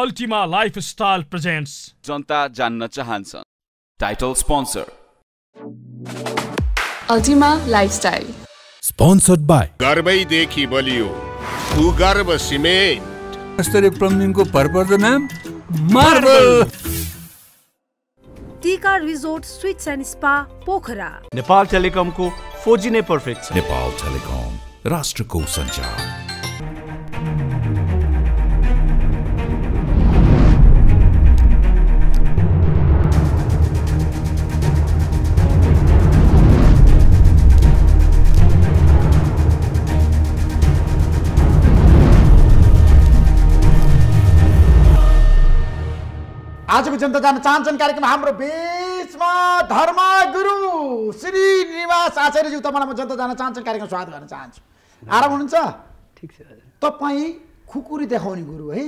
Ultima lifestyle presents जनता जान्न चाहन्छ title sponsor Ultima lifestyle sponsored by गर्वैदेखि बलियो सिमेन्ट प्लम्बिङको नाम marble Tika resort suites and spa Pokhara Nepal टेलिकमको नै छ नेपाल टेलिकम राष्ट्रको सञ्चार आजको जनता जान चाहन्छन् कार्यक्रम हाम्रो बिचमा धर्म गुरु श्री निवास आचार्यज्यू तपाईँलाई म जनता जान चाहन्छन् कार्यक्रम स्वागत गर्न चाहन्छु आराम हुनुहुन्छ ठिक छ तपाईँ खुकुरी देखाउने गुरु है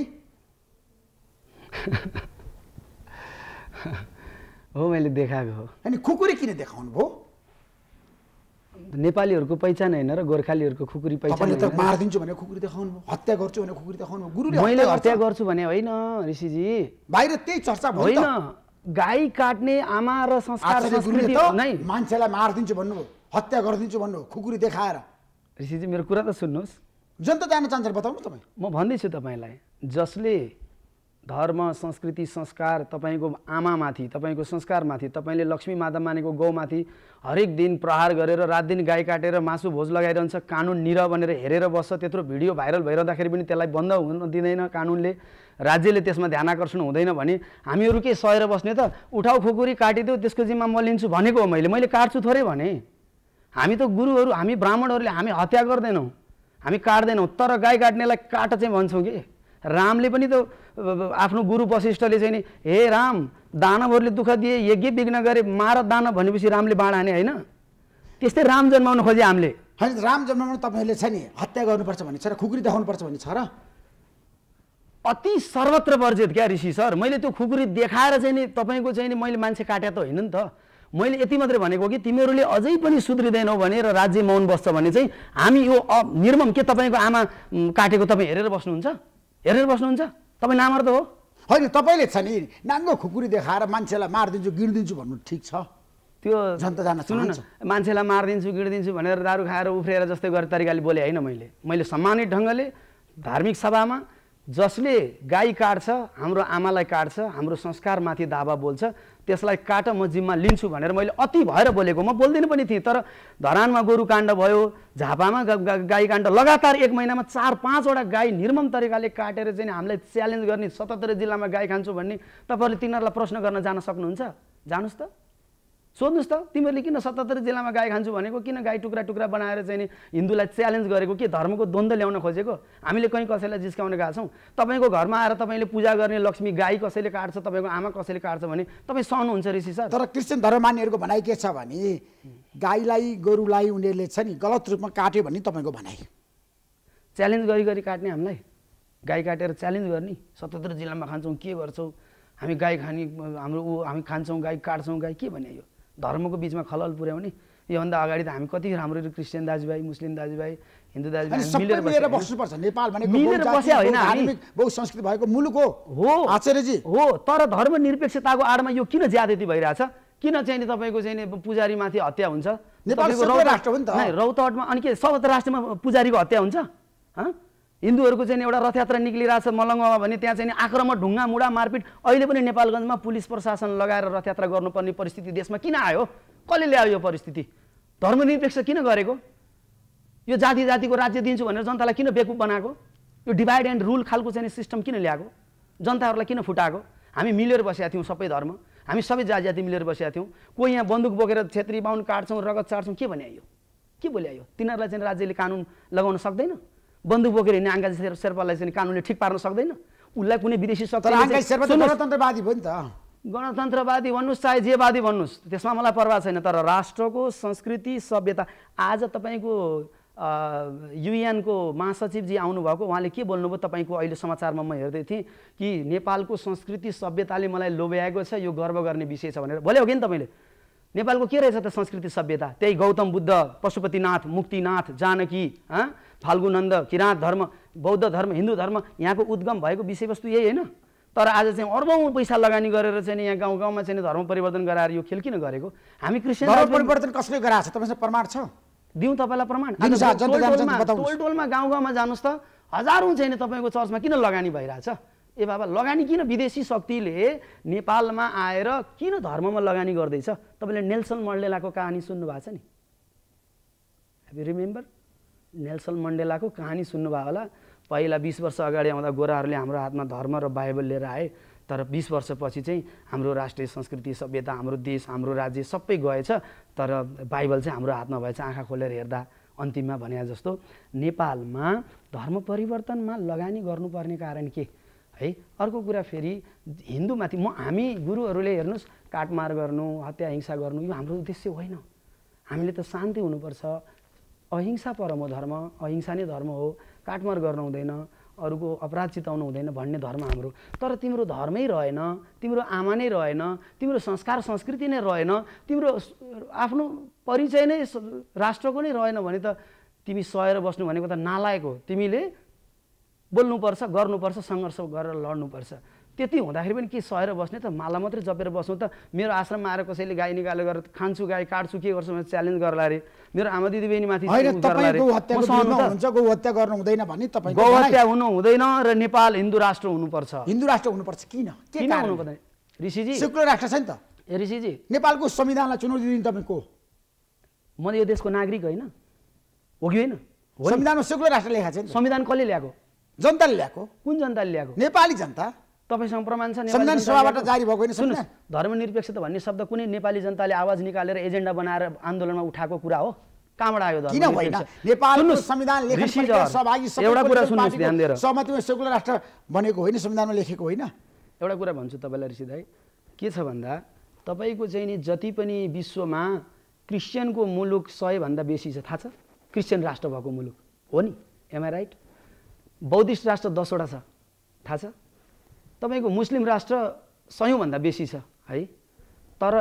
हो मैले देखाएको हो अनि खुकुरी किन देखाउनु भयो नेपालीहरूको पहिचान होइन र गोर्खालीहरूको खुकुरी पहिचान मारिदिन्छु भने खुकुरी देखाउनु हत्या गर्छु भने खुकुरी देखाउनु गुरुले मैले हत्या गर्छु भने होइन ऋषिजी बाहिर त्यही चर्चा होइन गाई काट्ने आमा र संस्कार नै मान्छेलाई मारिदिन्छु भन्नु हत्या गरिदिन्छु भन्नु खुकुरी देखाएर ऋषिजी मेरो कुरा त सुन्नुहोस् जनता जान चाहन्छ बताउनु तपाईँ म भन्दैछु तपाईँलाई जसले धर्म संस्कृति संस्कार तपाईँको आमामाथि तपाईँको संस्कारमाथि तपाईँले लक्ष्मी माता मानेको गौमाथि हरेक दिन प्रहार गरेर रात दिन गाई काटेर मासु भोज लगाइरहन्छ कानुन निर भनेर हेरेर बस्छ त्यत्रो भिडियो भाइरल भइरहँदाखेरि पनि त्यसलाई बन्द हुन दिँदैन कानुनले राज्यले त्यसमा ध्यान आकर्षण हुँदैन भने हामीहरू के सहेर बस्ने त उठाउ खुकुरी काटिदेऊ त्यसको जिम्मा म लिन्छु भनेको हो मैले मैले काट्छु थोरै भने हामी त गुरुहरू हामी ब्राह्मणहरूले हामी हत्या गर्दैनौँ हामी काट्दैनौँ तर गाई काट्नेलाई काट चाहिँ भन्छौँ कि रामले पनि त आफ्नो गुरु वशिष्ठले चाहिँ नि हे राम दानवहरूले दुःख दिए यज्ञ विघ्न गरे मार दान भनेपछि रामले बाँड हाने होइन त्यस्तै राम जन्माउनु खोजे हामीले होइन राम जन्माउनु तपाईँहरूले छ नि हत्या गर्नुपर्छ भन्ने छ र खुकुरी देखाउनुपर्छ भन्ने छ र अति सर्वत्र वर्जित क्या ऋषि सर मैले त्यो खुकुरी देखाएर चाहिँ नि तपाईँको चाहिँ नि मैले मान्छे काट्या त होइन नि त मैले यति मात्रै भनेको कि तिमीहरूले अझै पनि सुध्रिँदैनौ भने र राज्य मौन बस्छ भने चाहिँ हामी यो निर्मम के तपाईँको आमा काटेको तपाईँ हेरेर बस्नुहुन्छ हेरेर बस्नुहुन्छ तपाईँ नामर्द हो होइन तपाईँले छ नि नाङ्गो खुकुरी देखाएर मान्छेलाई मारिदिन्छु गिडिदिन्छु भन्नु ठिक छ त्यो जनता जान न मान्छेलाई मारिदिन्छु गिडिदिन्छु भनेर दारू खाएर उफ्रिएर जस्तै गरेर तरिकाले बोले होइन मैले मैले सम्मानित ढङ्गले धार्मिक सभामा जसले गाई काट्छ हाम्रो आमालाई काट्छ हाम्रो संस्कारमाथि दावा बोल्छ त्यसलाई काट म जिम्मा लिन्छु भनेर मैले अति भएर बोलेको म बोल्दिनँ पनि थिएँ तर धरानमा गोरु काण्ड भयो झापामा गाई काण्ड लगातार एक महिनामा चार पाँचवटा गाई निर्मम तरिकाले काटेर चाहिँ हामीलाई च्यालेन्ज गर्ने सतहत्तर जिल्लामा गाई खान्छु भन्ने तपाईँहरूले तिनीहरूलाई प्रश्न गर्न जान सक्नुहुन्छ जानुहोस् त सोध्नुहोस् त तिमीहरूले किन सतहत्तर जिल्लामा गाई खान्छु भनेको किन गाई टुक्रा टुक्रा बनाएर चाहिँ नि हिन्दूलाई च्यालेन्ज गरेको के धर्मको द्वन्द ल्याउन खोजेको हामीले कहीँ कसैलाई जिस्काउने गएको छौँ तपाईँको घरमा आएर तपाईँले पूजा गर्ने लक्ष्मी गाई कसैले काट्छ तपाईँको आमा कसैले काट्छ भने तपाईँ सहनुहुन्छ ऋषि सर तर क्रिस्चियन धर्म धर्ममान्यहरूको भनाइ के छ भने गाईलाई गोरुलाई उनीहरूले छ नि गलत रूपमा काट्यो भने तपाईँको भनाइ च्यालेन्ज गरी गरी काट्ने हामीलाई गाई काटेर च्यालेन्ज गर्ने सतहत्तर जिल्लामा खान्छौँ के गर्छौँ हामी गाई खाने हाम्रो ऊ हामी खान्छौँ गाई काट्छौँ गाई के भने यो धर्मको बिचमा खलल पुर्याउने योभन्दा अगाडि त हामी कति राम्रो क्रिस्चियन दाजुभाइ मुस्लिम दाजुभाइ हिन्दू दाजुभाइ हो तर धर्मनिरपेक्षताको आडमा यो किन ज्यादती भइरहेछ किन चाहिँ नि तपाईँको चाहिँ पुजारीमाथि हत्या हुन्छ रौतहटमा अनि के सबै राष्ट्रमा पुजारीको हत्या हुन्छ हिन्दूहरूको चाहिँ एउटा रथयात्रा निक्लिरहेछ मलङ्गमा भने त्यहाँ चाहिँ आक्रमण ढुङ्गा मुडा मारपिट अहिले पनि नेपालगञ्जमा पुलिस प्रशासन लगाएर रथयात्रा गर्नुपर्ने परिस्थिति देशमा किन आयो कसले ल्यायो यो परिस्थिति धर्मनिरपेक्ष किन गरेको यो जाति जातिको राज्य दिन्छु भनेर जनतालाई किन बेकुप बनाएको यो डिभाइड एन्ड रुल खालको चाहिँ सिस्टम किन ल्याएको जनताहरूलाई किन फुटाएको हामी मिलेर बसेका थियौँ सबै धर्म हामी सबै जात जाति मिलेर बसेका थियौँ कोही यहाँ बन्दुक बोकेर छेत्री बाहुन काट्छौँ रगत चाट्छौँ के भने आयो के बोल्यायो तिनीहरूलाई चाहिँ राज्यले कानुन लगाउन सक्दैन बन्दुक बोकेर हिँड्ने आङ्काजी शेर्पालाई चाहिँ कानुनले ठिक पार्न सक्दैन उसलाई कुनै विदेशी गणतन्त्रवादी भयो नि त गणतन्त्रवादी भन्नुहोस् चाहे जेवादी भन्नुहोस् त्यसमा मलाई पर्वाह छैन तर राष्ट्रको संस्कृति सभ्यता आज तपाईँको युएनको महासचिव महासचिवजी आउनुभएको उहाँले के बोल्नुभयो तपाईँको अहिले समाचारमा म हेर्दै थिएँ कि नेपालको संस्कृति सभ्यताले मलाई लोभ्याएको छ यो गर्व गर्ने विषय छ भनेर भोलि हो कि नि तपाईँले नेपालको के रहेछ त संस्कृति सभ्यता त्यही गौतम बुद्ध पशुपतिनाथ मुक्तिनाथ जानकी हँ फाल्गुनन्द किराँत धर्म बौद्ध धर्म हिन्दू धर्म यहाँको उद्गम भएको विषयवस्तु यही होइन तर आज चाहिँ अर्बौँ पैसा लगानी गरेर चाहिँ यहाँ गाउँ गाउँमा चाहिँ धर्म परिवर्तन गराएर यो खेल किन गरेको हामी धर्म परिवर्तन कसले गराएको छ तपाईँसँग प्रमाण छ दिउँ तपाईँलाई प्रमाण टोल टोलमा गाउँ गाउँमा जानुहोस् त हजारौँ चाहिँ तपाईँको चर्चमा किन लगानी भइरहेछ ए बाबा लगानी किन विदेशी शक्तिले नेपालमा आएर किन धर्ममा लगानी गर्दैछ तपाईँले नेल्सन मण्डेलाको कहानी सुन्नु भएको छ नि हेभ रिमेम्बर नेल्सन मण्डेलाको कहानी सुन्नुभयो होला पहिला बिस वर्ष अगाडि आउँदा गोराहरूले हाम्रो हातमा धर्म र बाइबल लिएर आए तर बिस वर्षपछि चाहिँ हाम्रो राष्ट्रिय संस्कृति सभ्यता हाम्रो देश हाम्रो राज्य सबै गएछ तर बाइबल चाहिँ हाम्रो हातमा भएछ आँखा खोलेर हेर्दा अन्तिममा भने जस्तो नेपालमा धर्म परिवर्तनमा लगानी गर्नुपर्ने कारण के है अर्को कुरा फेरि हिन्दूमाथि म हामी गुरुहरूले हेर्नुहोस् काटमार गर्नु हत्या हिंसा गर्नु यो हाम्रो उद्देश्य होइन हामीले त शान्ति हुनुपर्छ अहिंसा परम धर्म अहिंसा नै धर्म हो काटमार गर्नु हुँदैन अरूको अपराध चिताउनु हुँदैन भन्ने धर्म हाम्रो तर तिम्रो धर्मै रहेन तिम्रो आमा नै रहेन तिम्रो संस्कार संस्कृति नै रहेन तिम्रो आफ्नो परिचय नै राष्ट्रको नै रहेन भने त तिमी सहेर बस्नु भनेको त नालायक हो तिमीले बोल्नुपर्छ गर्नुपर्छ सङ्घर्ष गरेर लड्नुपर्छ त्यति हुँदाखेरि पनि के सहेर बस्ने त माला मात्रै जपेर बस्नु त मेरो आश्रममा आएर कसैले गाई निकाले गरेर खान्छु गाई काट्छु के गर्छु भनेर च्यालेन्ज गर्ला अरे मेरो आमा दिदीबहिनीमाथि गौहत्या हुनु हुँदैन र नेपाल हिन्दू राष्ट्र हुनुपर्छ हिन्दू राष्ट्र हुनुपर्छ किन किन हुनु पर्दैन ऋषिजी शुक्ल राष्ट्र छ नि त ऋषिजी नेपालको संविधानलाई चुनौती दिने तपाईँको म यो देशको नागरिक होइन हो कि होइन संविधानमा शुक्ल राष्ट्र लेखा छ संविधान कसले ल्याएको जनताले ल्याएको कुन जनताले ल्याएको नेपाली जनता तपाईँसँग प्रमाण छ संविधान सभाबाट जारी भएको होइन धर्मनिरपेक्षता भन्ने शब्द कुनै नेपाली जनताले आवाज निकालेर एजेन्डा बनाएर आन्दोलनमा उठाएको कुरा हो कहाँबाट आयो किन होइन नेपालको संविधान एउटा कुरा सहमतिमा सेकुलर राष्ट्र बनेको होइन संविधानमा लेखेको होइन एउटा कुरा भन्छु तपाईँलाई ऋषि के छ भन्दा तपाईँको चाहिँ नि जति पनि विश्वमा क्रिस्चियनको मुलुक सयभन्दा बेसी छ थाहा छ क्रिस्चियन राष्ट्र भएको मुलुक हो नि एमआई राइट बौद्धिस्ट राष्ट्र दसवटा छ थाहा छ तपाईँको मुस्लिम राष्ट्र सयौँभन्दा बेसी छ है तर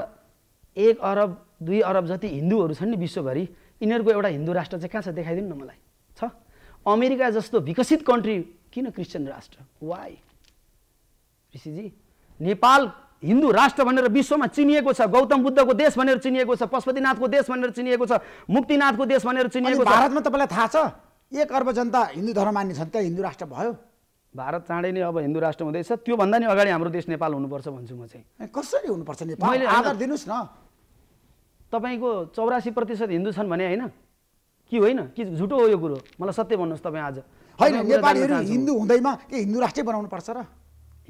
एक अरब दुई अरब जति हिन्दूहरू छन् नि विश्वभरि यिनीहरूको एउटा हिन्दू राष्ट्र चाहिँ कहाँ छ देखाइदिनु न मलाई छ अमेरिका जस्तो विकसित कन्ट्री किन क्रिस्चियन राष्ट्र वाइ ऋषिजी नेपाल हिन्दू राष्ट्र भनेर विश्वमा चिनिएको छ गौतम बुद्धको देश भनेर चिनिएको छ पशुपतिनाथको देश भनेर चिनिएको छ मुक्तिनाथको देश भनेर चिनिएको छ भारतमा तपाईँलाई थाहा छ एक अर्ब जनता हिन्दू धर्म मान्ने छन् त हिन्दू राष्ट्र भयो भारत चाँडै नै अब हिन्दू राष्ट्र हुँदैछ त्योभन्दा नि अगाडि हाम्रो देश नेपाल हुनुपर्छ भन्छु म चाहिँ कसरी हुनुपर्छ नेपाल आधार दिनुहोस् न तपाईँको चौरासी प्रतिशत हिन्दू छन् भने होइन कि होइन कि झुटो हो यो कुरो मलाई सत्य भन्नुहोस् तपाईँ आज होइन नेपालीहरू हिन्दू हुँदैमा के हिन्दू राष्ट्रै बनाउनु पर्छ र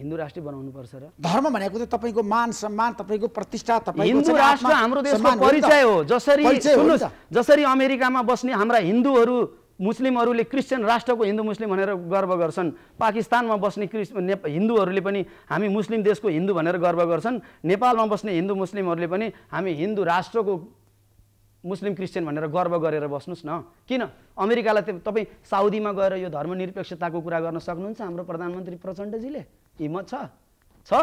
हिन्दू राष्ट्र बनाउनु पर्छ र धर्म भनेको चाहिँ तपाईँको मान सम्मान तपाईँको प्रतिष्ठा हिन्दू राष्ट्र हाम्रो देशको परिचय हो जसरी जसरी अमेरिकामा बस्ने हाम्रा हिन्दूहरू मुस्लिमहरूले क्रिस्चियन राष्ट्रको हिन्दू मुस्लिम भनेर गर्व गर्छन् पाकिस्तानमा बस्ने क्रिस् ने हिन्दूहरूले पनि हामी मुस्लिम देशको हिन्दू भनेर गर्व गर्छन् नेपालमा बस्ने हिन्दू मुस्लिमहरूले पनि हामी हिन्दू राष्ट्रको मुस्लिम क्रिस्चियन भनेर गर्व गरेर बस्नुहोस् न किन अमेरिकालाई तपाईँ साउदीमा गएर यो धर्मनिरपेक्षताको कुरा गर्न सक्नुहुन्छ हाम्रो प्रधानमन्त्री प्रचण्डजीले हिम्मत छ छ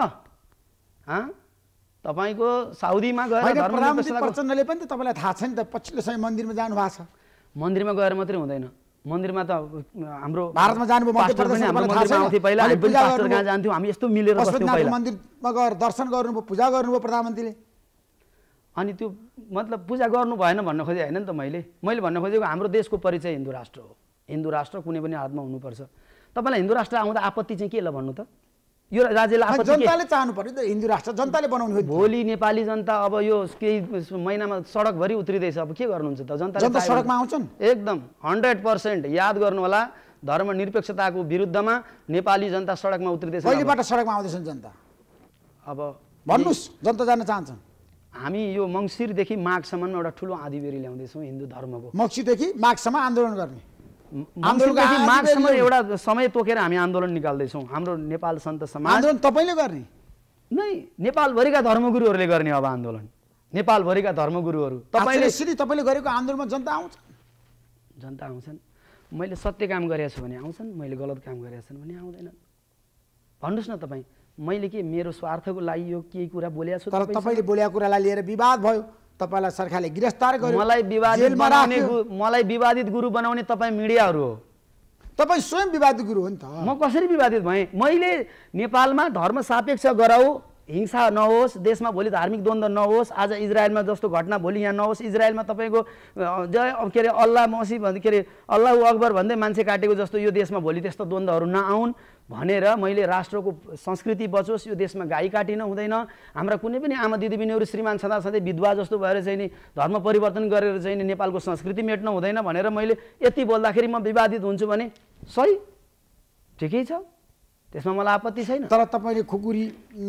तपाईँको साउदीमा गएर प्रचण्डले पनि त तपाईँलाई थाहा छ नि त पछिल्लो समय मन्दिरमा जानु भएको छ मन्दिरमा गएर मात्रै हुँदैन मन्दिरमा त हाम्रो भारतमा जानुभयो हामी यस्तो मिलेर मन्दिरमा गएर दर्शन गर्नुभयो पूजा गर्नुभयो प्रधानमन्त्रीले अनि त्यो मतलब पूजा गर्नु भएन भन्न खोजेँ होइन नि त मैले मैले भन्न खोजेको हाम्रो देशको परिचय हिन्दू राष्ट्र हो हिन्दू राष्ट्र कुनै पनि हातमा हुनुपर्छ तपाईँलाई हिन्दू राष्ट्र आउँदा आपत्ति चाहिँ के ल भन्नु त यो राज्यले आफ्नो जनताले चाहनु पर्यो हिन्दू राष्ट्र जनताले बनाउनु हो भोलि नेपाली जनता अब यो केही महिनामा सडकभरि उत्रिँदैछ अब के गर्नुहुन्छ त जनता सडकमा आउँछन् एकदम हन्ड्रेड पर्सेन्ट याद गर्नुहोला धर्मनिरपेक्षताको विरुद्धमा नेपाली जनता सडकमा उत्रिँदैछ कहिलेबाट सडकमा आउँदैछन् जनता अब भन्नुहोस् जनता जान चाहन्छन् हामी यो मङ्सिरदेखि माघसम्म एउटा ठुलो आँधीबेरी ल्याउँदैछौँ हिन्दू धर्मको मङ्सिरदेखि माघसम्म आन्दोलन गर्ने एउटा समय तोकेर हामी आन्दोलन निकाल्दैछौँ हाम्रो नेपाल सन्त समाज आन्दोलन तपाईँले गर्ने नै नेपालभरिका धर्मगुरुहरूले गर्ने अब आन्दोलन नेपालभरिका धर्मगुरुहरू तपाईँले यसरी तपाईँले गरेको आन्दोलनमा जनता आउँछ जनता आउँछन् मैले सत्य काम गरेछु भने आउँछन् मैले गलत काम गरेछन् भने आउँदैनन् भन्नुहोस् न तपाईँ मैले के मेरो स्वार्थको लागि यो केही कुरा बोलेको छु तपाईँले बोलेको कुरालाई लिएर विवाद भयो तपाईँलाई सरकारले गिरफ्तार गर्यो मलाई विवादित मलाई विवादित गुरु बनाउने तपाईँ मिडियाहरू हो तपाईँ स्वयं विवादित गुरु हो नि त म कसरी विवादित भएँ मैले नेपालमा धर्म सापेक्ष गराउ हिंसा नहोस् देशमा भोलि धार्मिक द्वन्द्व नहोस् आज इजरायलमा जस्तो घटना भोलि यहाँ नहोस् इजरायलमा तपाईँको जय के अरे अल्लाह मसी भन्दै के अरे अल्लाह अकबर भन्दै मान्छे काटेको जस्तो यो देशमा भोलि त्यस्तो द्वन्द्वहरू नआउन् भनेर मैले राष्ट्रको संस्कृति बचोस् यो देशमा गाई काटिन हुँदैन हाम्रा कुनै पनि आमा दिदीबहिनीहरू श्रीमान सधैँ विधवा जस्तो भएर चाहिँ नि धर्म परिवर्तन गरेर चाहिँ नि नेपालको संस्कृति मेट्न हुँदैन भनेर मैले यति बोल्दाखेरि म विवादित हुन्छु भने सही ठिकै छ त्यसमा मलाई आपत्ति छैन तर तपाईँले खुकुरी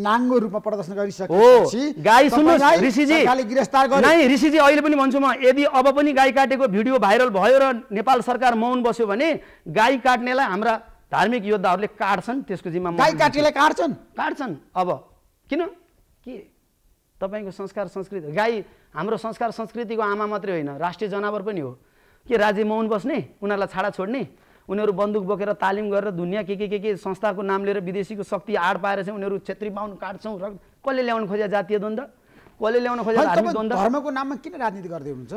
नाङ्गो रूपमा प्रदर्शन ऋषिजी अहिले पनि भन्छु म यदि अब पनि गाई काटेको भिडियो भाइरल भयो र नेपाल सरकार मौन बस्यो भने गाई काट्नेलाई हाम्रा धार्मिक योद्धाहरूले काट्छन् त्यसको जिम्मा गाई काटीलाई काट्छन् काट्छन् अब किन के तपाईँको संस्कार संस्कृति गाई हाम्रो संस्कार संस्कृतिको आमा मात्रै होइन राष्ट्रिय जनावर पनि हो के राज्य मौन बस्ने उनीहरूलाई छाडा छोड्ने उनीहरू बन्दुक बोकेर तालिम गरेर दुनियाँ के के के के संस्थाको नाम लिएर विदेशीको शक्ति आड पाएर चाहिँ उनीहरू क्षेत्री बाहुन काट्छौँ र कसले ल्याउनु खोजे जातीय द्वन्द्व कसले ल्याउनु खोजे धर्मको नाममा किन राजनीति गर्दै हुनुहुन्छ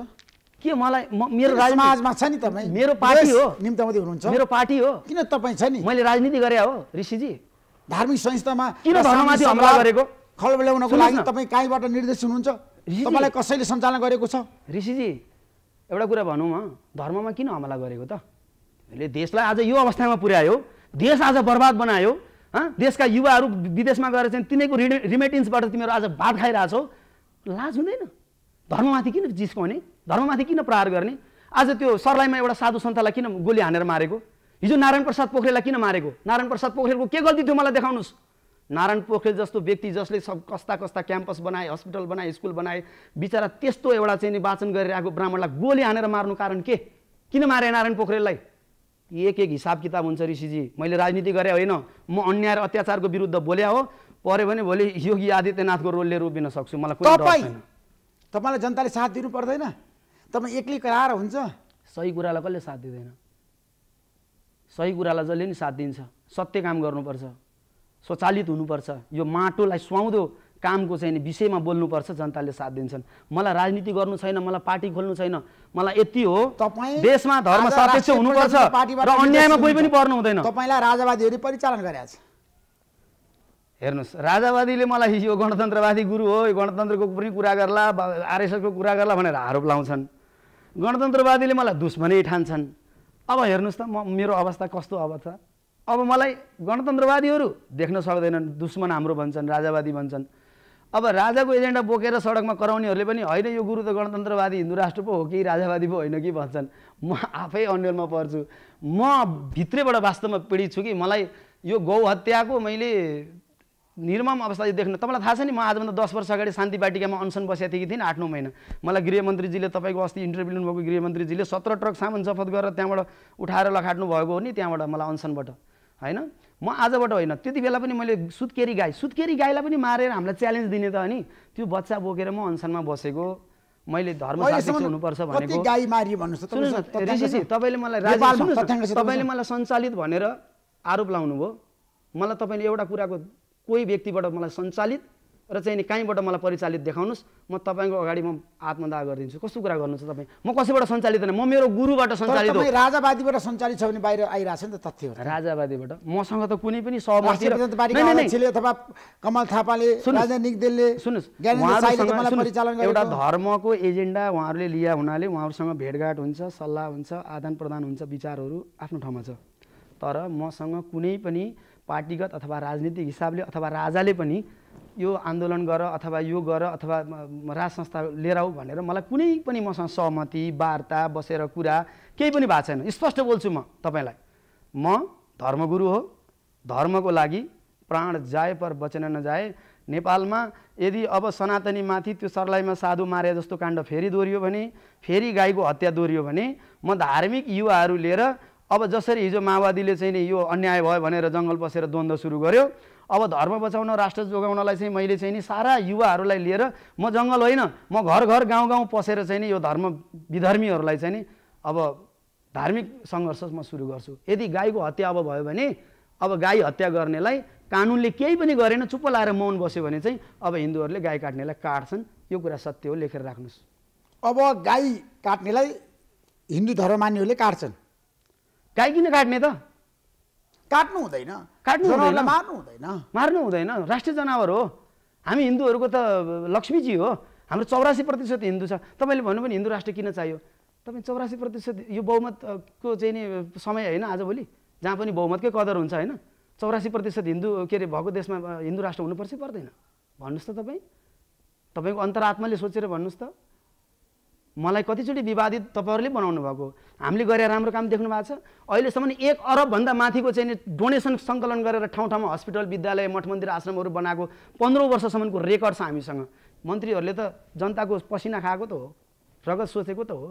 के मलाई मेरो समाजमा छ नि तपाईँ मेरो पार्टी हो निम्तावती हुनुहुन्छ मेरो पार्टी हो किन तपाईँ छ नि मैले राजनीति गरे हो ऋषिजी धार्मिक संस्थामा किन धर्ममाथि हमला गरेको ल्याउनको लागि तपाईँ कहीँबाट निर्देश हुनुहुन्छ तपाईँलाई कसैले सञ्चालन गरेको छ ऋषिजी एउटा कुरा भनौँ म धर्ममा किन हमला गरेको त यसले देशलाई आज यो अवस्थामा पुर्यायो देश आज बर्बाद बनायो देशका युवाहरू विदेशमा गएर चाहिँ तिनीहरूको रिमेटेन्सबाट तिमीहरू आज भात खाइरहेछौ लाज हुँदैन धर्ममाथि किन जिस्काउने धर्ममाथि किन प्रहार गर्ने आज त्यो सरलाईमा एउटा साधु सन्तलाई किन गोली हानेर मारेको हिजो नारायण प्रसाद पोखरेललाई किन मारेको नारायण प्रसाद पोखरेलको के गल्ती थियो मलाई देखाउनुहोस् नारायण पोखरेल जस्तो व्यक्ति जसले सब कस्ता कस्ता क्याम्पस बनाए हस्पिटल बनाए स्कुल बनाए बिचरा त्यस्तो एउटा चाहिँ वाचन गरेर आएको ब्राह्मणलाई गोली हानेर मार्नु कारण के किन मारे नारायण पोखरेललाई एक एक हिसाब किताब हुन्छ ऋषिजी मैले राजनीति गरेँ होइन म अन्याय र अत्याचारको विरुद्ध बोल्या हो पऱ्यो भने भोलि योगी आदित्यनाथको रोलले रोपिन सक्छु मलाई तपाईँलाई जनताले साथ दिनु पर्दैन तपाईँ एक्लै कराएर हुन्छ सही कुरालाई कसले साथ दिँदैन सही कुरालाई जसले नि साथ दिन्छ सत्य काम गर्नुपर्छ स्वचालित हुनुपर्छ यो माटोलाई सुहाउँदो कामको चाहिँ विषयमा बोल्नुपर्छ जनताले साथ दिन्छन् मलाई राजनीति गर्नु छैन मलाई पार्टी खोल्नु छैन मलाई यति हो तपाईँ देशमा धर्म सापेक्ष हुनुपर्छ र अन्यायमा कोही पनि पर्नु हुँदैन तपाईँलाई राजावादीहरू परिचालन गरेका छ हेर्नुहोस् राजावादीले मलाई यो गणतन्त्रवादी गुरु हो यो गणतन्त्रको पनि कुरा गर्ला आरएसएसको कुरा गर्ला भनेर आरोप लाउँछन् गणतन्त्रवादीले मलाई दुश्मनै ठान्छन् अब हेर्नुहोस् त म मेरो अवस्था कस्तो अब छ अब मलाई गणतन्त्रवादीहरू देख्न सक्दैनन् दुश्मन हाम्रो भन्छन् राजावादी भन्छन् अब राजाको एजेन्डा बोकेर सडकमा कराउनेहरूले पनि होइन यो गुरु त गणतन्त्रवादी हिन्दू राष्ट्र पो हो कि राजावादी पो होइन कि भन्छन् म आफै अन्यलमा पर्छु म भित्रैबाट वास्तवमा पीडित छु कि मलाई यो गौहत्याको मैले निर्मम अवस्था देख्नु तपाईँलाई थाहा छ नि म आजभन्दा दस वर्ष अगाडि शान्ति बाटिकामा अनसन बसेको थिएँ कि थिइनँ आठ नौ महिना मलाई गृहमन्त्रीजीले तपाईँको अस्ति इन्टरभ्यू लिनुभएको गृहमन्त्रीजीले सत्र ट्रक सामान जफत गरेर त्यहाँबाट उठाएर लखाट्नु भएको हो नि त्यहाँबाट मलाई अनसनबाट होइन म आजबाट होइन त्यति बेला पनि मैले सुत्केरी गाई सुत्केरी गाईलाई पनि मारेर हामीलाई च्यालेन्ज दिने त नि त्यो बच्चा बोकेर म अनसनमा बसेको मैले धर्म हुनुपर्छ भनेको तपाईँले मलाई तपाईँले मलाई सञ्चालित भनेर आरोप लाउनुभयो मलाई तपाईँले एउटा कुराको कोही व्यक्तिबाट मलाई सञ्चालित र चाहिँ नि काहीँबाट मलाई परिचालित देखाउनुहोस् म तपाईँको अगाडि म आत्मदाह गरिदिन्छु कस्तो कुरा गर्नुहुन्छ तपाईँ म कसैबाट सञ्चालित होइन म मेरो गुरुबाट सञ्चालित राजावादीबाट सञ्चालित छ भने बाहिर आइरहेको छ नि त तथ्य हो राजावादीबाट मसँग त कुनै पनि अथवा कमल थापाले सुन्नुहोस् एउटा धर्मको एजेन्डा उहाँहरूले लिया हुनाले उहाँहरूसँग भेटघाट हुन्छ सल्लाह हुन्छ आदान प्रदान हुन्छ विचारहरू आफ्नो ठाउँमा छ तर मसँग कुनै पनि पार्टीगत अथवा राजनीतिक हिसाबले अथवा राजाले पनि यो आन्दोलन गर अथवा यो गर अथवा राज संस्था लिएर आऊ भनेर मलाई कुनै पनि मसँग सहमति वार्ता बसेर कुरा केही पनि भएको छैन स्पष्ट बोल्छु म तपाईँलाई म धर्मगुरु हो धर्मको लागि प्राण जाए पर बचेन नजाए नेपालमा यदि अब सनातनीमाथि त्यो सर्लाइमा साधु मारे जस्तो काण्ड फेरि दोहोऱ्यो भने फेरि गाईको हत्या दोहोऱ्यो भने म धार्मिक युवाहरू लिएर अब जसरी हिजो माओवादीले चाहिँ नि यो अन्याय भयो भनेर जङ्गल पसेर द्वन्द्व सुरु गर्यो अब धर्म बचाउन राष्ट्र जोगाउनलाई चाहिँ मैले चाहिँ नि सारा युवाहरूलाई लिएर म जङ्गल होइन म घर घर गाउँ गाउँ पसेर चाहिँ नि यो धर्म विधर्मीहरूलाई चाहिँ नि अब धार्मिक सङ्घर्ष म सुरु गर्छु यदि गाईको हत्या अब भयो भने अब गाई हत्या गर्नेलाई कानुनले केही पनि गरेन चुप्प लाएर मौन बस्यो भने चाहिँ अब हिन्दूहरूले गाई काट्नेलाई काट्छन् यो कुरा सत्य हो लेखेर राख्नुहोस् अब गाई काट्नेलाई हिन्दू धर्म मान्नेहरूले काट्छन् गाई किन काट्ने त काट्नु हुँदैन काट्नु हुँदैन मार्नु हुँदैन मार्नु हुँदैन राष्ट्रिय जनावर हो हामी हिन्दूहरूको त लक्ष्मीजी हो हाम्रो चौरासी प्रतिशत हिन्दू छ तपाईँले भन्नु पनि हिन्दू राष्ट्र किन चाहियो तपाईँ चौरासी प्रतिशत यो बहुमतको चाहिँ नि समय होइन आजभोलि जहाँ पनि बहुमतकै कदर हुन्छ होइन चौरासी प्रतिशत हिन्दू के अरे भएको देशमा हिन्दू राष्ट्र हुनुपर्छ पर्दैन भन्नुहोस् त तपाईँ तपाईँको अन्तरात्माले सोचेर भन्नुहोस् त मलाई कतिचोटि विवादित तपाईँहरूले बनाउनु भएको हामीले गरेर राम्रो काम देख्नु भएको छ अहिलेसम्म एक अरबभन्दा माथिको चाहिँ डोनेसन सङ्कलन गरेर ठाउँ ठाउँमा हस्पिटल विद्यालय मठ मन्दिर आश्रमहरू बनाएको पन्ध्रौँ वर्षसम्मको रेकर्ड छ हामीसँग मन्त्रीहरूले त जनताको पसिना खाएको त हो रगत सोचेको त हो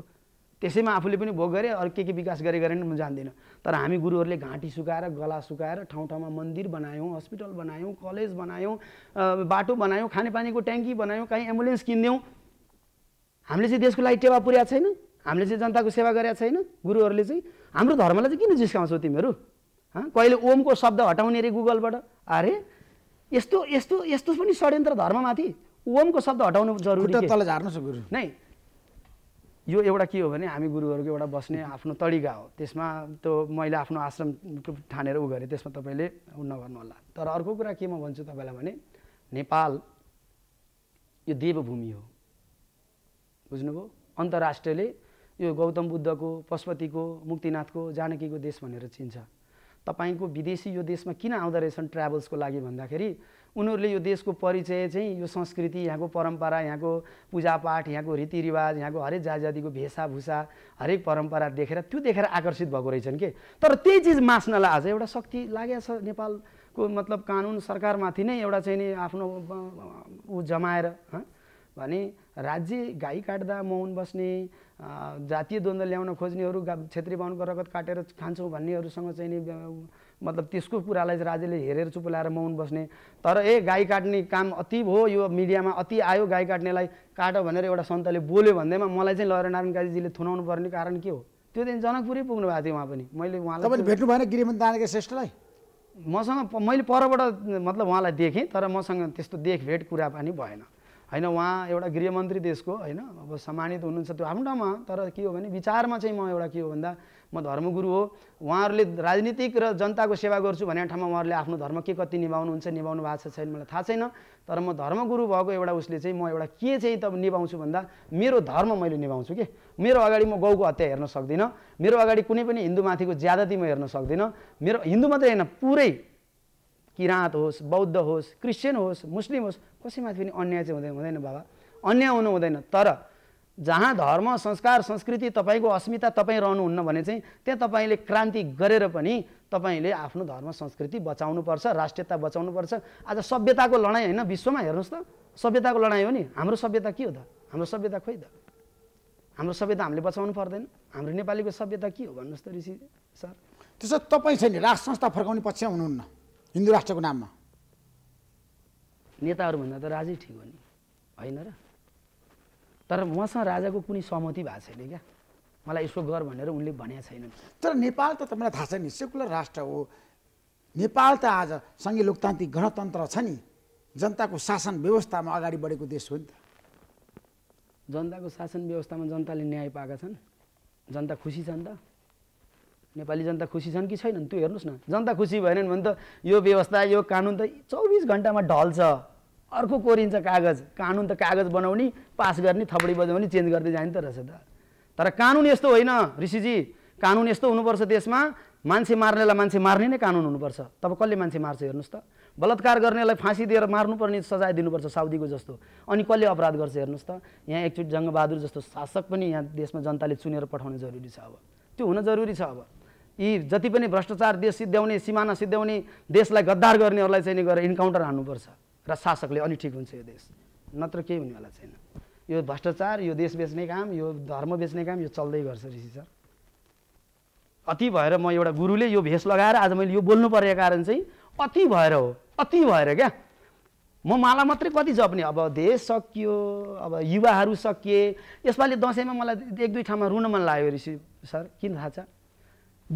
त्यसैमा आफूले पनि भोग गरेँ अरू के के विकास गरे गरेन म जान्दिनँ तर हामी गुरुहरूले घाँटी सुकाएर गला सुकाएर ठाउँ ठाउँमा मन्दिर बनायौँ हस्पिटल बनायौँ कलेज बनायौँ बाटो बनायौँ खानेपानीको ट्याङ्की बनायौँ कहीँ एम्बुलेन्स किनिदिउँ हामीले चाहिँ देशको लागि टेवा पुर्याएको छैन हामीले चाहिँ जनताको सेवा गरेका छैन गुरुहरूले चाहिँ हाम्रो धर्मलाई चाहिँ किन जिस्काउँछौ तिमीहरू कहिले ओमको शब्द हटाउने अरे गुगलबाट अरे यस्तो यस्तो यस्तो पनि षड्यन्त्र धर्ममाथि ओमको शब्द हटाउनु जरुरी तल झार्नुहोस् गुरु नै यो एउटा के हो भने हामी गुरुहरूको एउटा बस्ने आफ्नो तरिका हो त्यसमा त्यो मैले आफ्नो आश्रम ठानेर उ गरेँ त्यसमा तपाईँले उ होला तर अर्को कुरा के म भन्छु तपाईँलाई भने नेपाल यो देवभूमि हो बुझ्नुभयो अन्तर्राष्ट्रियले यो गौतम बुद्धको पशुपतिको मुक्तिनाथको जानकीको देश भनेर चिन्छ तपाईँको विदेशी यो देशमा किन आउँदो रहेछन् ट्राभल्सको लागि भन्दाखेरि उनीहरूले यो देशको परिचय चाहिँ यो संस्कृति यहाँको परम्परा यहाँको पूजापाठ यहाँको रीतिरिवाज यहाँको हरेक जात जातिको भेषाभूषा हरेक परम्परा देखेर त्यो देखेर आकर्षित भएको रहेछन् कि तर त्यही चिज मास्नलाई आज एउटा शक्ति लागेको छ नेपालको मतलब कानुन सरकारमाथि नै एउटा चाहिँ नि आफ्नो ऊ जमाएर भने राज्य गाई काट्दा मौन बस्ने जातीय द्वन्द ल्याउन खोज्नेहरू छेत्री बाहुनको रगत काटेर खान्छौँ भन्नेहरूसँग चाहिँ नि मतलब त्यसको कुरालाई चाहिँ राज्यले हेरेर चुप मौन बस्ने तर ए गाई काट्ने काम अति भयो यो मिडियामा अति आयो गाई काट्नेलाई काट भनेर एउटा सन्तले बोल्यो भन्दैमा मलाई चाहिँ लहरा नारायण काजीजीले थुनाउनु पर्ने कारण के हो त्यो दिन जनकपुरै पुग्नु भएको थियो उहाँ पनि मैले उहाँलाई भेट्नु भएन गिरिमन श्रेष्ठलाई मसँग मैले परबाट मतलब उहाँलाई देखेँ तर मसँग त्यस्तो देखभेट कुरा पनि भएन होइन उहाँ एउटा गृहमन्त्री देशको होइन अब सम्मानित हुनुहुन्छ त्यो आफ्नो ठाउँमा तर के हो भने विचारमा चाहिँ म एउटा के हो भन्दा म धर्मगुरु हो उहाँहरूले राजनीतिक र जनताको सेवा गर्छु भन्ने ठाउँमा उहाँहरूले आफ्नो धर्म के कति निभाउनुहुन्छ निभाउनु भएको छैन मलाई थाहा छैन तर म धर्मगुरु भएको एउटा उसले चाहिँ म एउटा के चाहिँ त निभाउँछु भन्दा मेरो धर्म मैले निभाउँछु कि मेरो अगाडि म गाउँको हत्या हेर्न सक्दिनँ मेरो अगाडि कुनै पनि हिन्दूमाथिको ज्यादती म हेर्न सक्दिनँ मेरो हिन्दू मात्रै होइन पुरै किराँत होस् बौद्ध होस् क्रिस्चियन होस् मुस्लिम होस् कसैमाथि पनि अन्याय चाहिँ हुँदैन हुँदैन बाबा अन्याय हुनु हुँदैन तर जहाँ धर्म संस्कार संस्कृति तपाईँको अस्मिता तपाईँ रहनुहुन्न भने चाहिँ त्यहाँ तपाईँले क्रान्ति गरेर पनि तपाईँले आफ्नो धर्म संस्कृति बचाउनुपर्छ राष्ट्रियता बचाउनुपर्छ आज सभ्यताको लडाइँ होइन विश्वमा हेर्नुहोस् त सभ्यताको लडाइँ हो नि हाम्रो सभ्यता के हो त हाम्रो सभ्यता खोइ त हाम्रो सभ्यता हामीले बचाउनु पर्दैन हाम्रो नेपालीको सभ्यता के हो भन्नुहोस् त ऋषि सर त्यसो तपाईँ छैन राष्ट्र संस्था फर्काउने पक्ष हुनुहुन्न हिन्दू राष्ट्रको नाममा नेताहरूभन्दा त राजै ठिक हो नि होइन र तर मसँग राजाको कुनै सहमति भएको छैन क्या मलाई यसो गर भनेर उनले भनेको छैन तर नेपाल त तपाईँलाई थाहा छ नि सेकुलर राष्ट्र हो नेपाल त आज सङ्घीय लोकतान्त्रिक गणतन्त्र छ नि जनताको शासन व्यवस्थामा अगाडि बढेको देश हो नि त जनताको शासन व्यवस्थामा जनताले न्याय पाएका छन् जनता खुसी छन् त नेपाली जनता खुसी छन् कि छैनन् त्यो हेर्नुहोस् न जनता खुसी भएनन् भने त यो व्यवस्था यो कानुन त चौबिस घन्टामा ढल्छ अर्को कोरिन्छ कागज कानुन त कागज बनाउने पास गर्ने थपडी बजाउने चेन्ज गर्दै जाने त रहेछ त तर कानुन यस्तो होइन ऋषिजी कानुन यस्तो हुनुपर्छ देशमा मान्छे मार्नेलाई मान्छे मार्ने नै कानुन हुनुपर्छ तब कसले मान्छे मार्छ हेर्नुहोस् त बलात्कार गर्नेलाई फाँसी दिएर मार्नुपर्ने सजाय दिनुपर्छ साउदीको जस्तो अनि कसले अपराध गर्छ हेर्नुहोस् त यहाँ एकचोटि जङ्गबहादुर जस्तो शासक पनि यहाँ देशमा जनताले चुनेर पठाउने जरुरी छ अब त्यो हुन जरुरी छ अब यी जति पनि भ्रष्टाचार देश सिद्ध्याउने सिमाना सिद्ध्याउने देशलाई गद्दार गर्नेहरूलाई चाहिँ नि गएर इन्काउन्टर हान्नुपर्छ र शासकले अनि ठिक हुन्छ यो देश नत्र केही हुनेवाला छैन यो भ्रष्टाचार यो देश बेच्ने काम यो धर्म बेच्ने काम यो चल्दै गर्छ ऋषि सर अति भएर म एउटा गुरुले यो भेष लगाएर आज मैले यो बोल्नु परेको कारण चाहिँ अति भएर हो अति भएर क्या म माला मात्रै कति जप्ने अब देश सकियो अब युवाहरू सकिए यसपालि दसैँमा मलाई एक दुई ठाउँमा रुन मन लाग्यो ऋषि सर किन थाहा छ